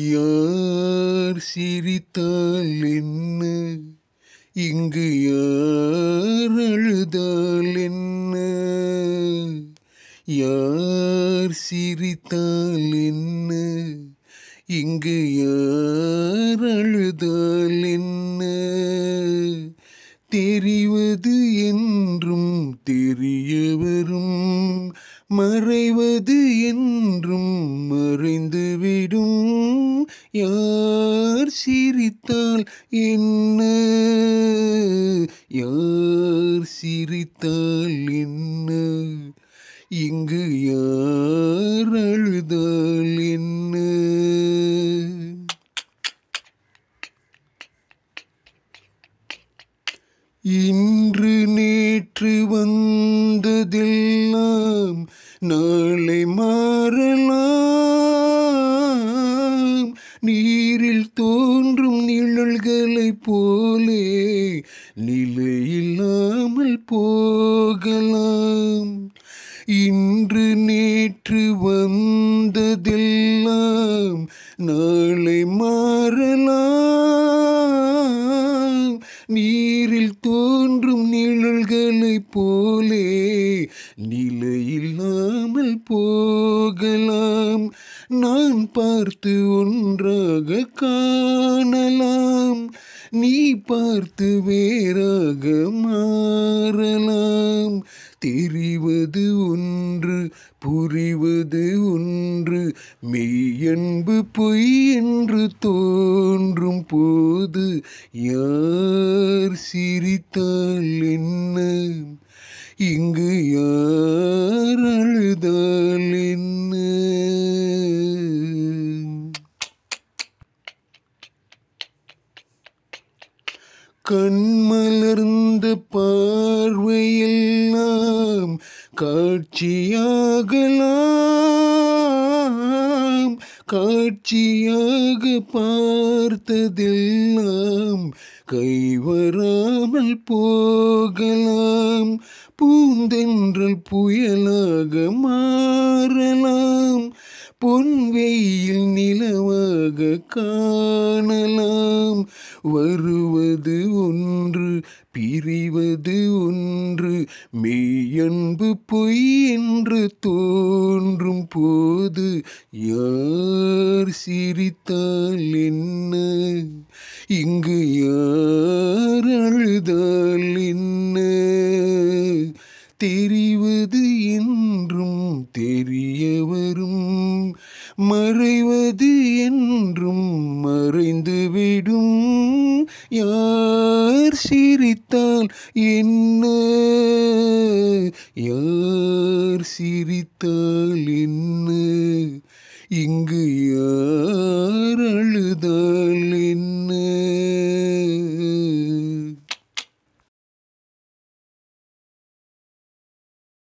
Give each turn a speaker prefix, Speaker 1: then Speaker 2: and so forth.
Speaker 1: யார் சிரித்தால் என்ன இங்கு யார் அழுதால் என்ன யார் சிரித்தால் என்ன இங்கு யார் அழுதால் என்ன தெரிவது என்றும் தெரியவரும் மறைவது என்றும் மறைந்து யார் சிரித்தால் என்ன யார் சிரித்தால் என்ன இங்கு யார் அழுதால் என்ன இன்று நேற்று வந்ததெல்லாம் நாளை மாறலாம் மலை போலே நிலையில்லாமல் போகலாம் இன்று நேற்று வந்ததெல்லாம் நாளை மாறலாம் நீரில் தோன்றும் நிழல்களைப் போலே நிலையில்லாமல் போகலாம் நான் பார்த்து ஒன்றாக காணலாம் நீ பார்த்து வேறாக மாறலாம் தெரிவது ஒன்று புரிவது ஒன்று மெய்யன்பு பொய் என்று தோன்றும் போது யார் சிரித்தால் என்ன இங்கு யார் கண்மலர்ந்த பார்வையெல்லாம் காட்சியாகலாம் காட்சியாக பார்த்ததெல்லாம் கைவராமல் போகலாம் பூந்தென்றல் புயலாக மாறலாம் பொன்வெயில் நிலவாக காண வருவது ஒன்று பிரிவது ஒன்று மெய்யன்பு பொய் என்று தோன்றும் போது யார் சிரித்தால் என்ன இங்கு யார் அழுதால் என்ன தெரிவது என்றும் தெரிய வரும் மறைவது என்றும் மறைந்து யார் சிரித்தால் என்ன யார் சிரித்தால் என்ன இங்கு யார்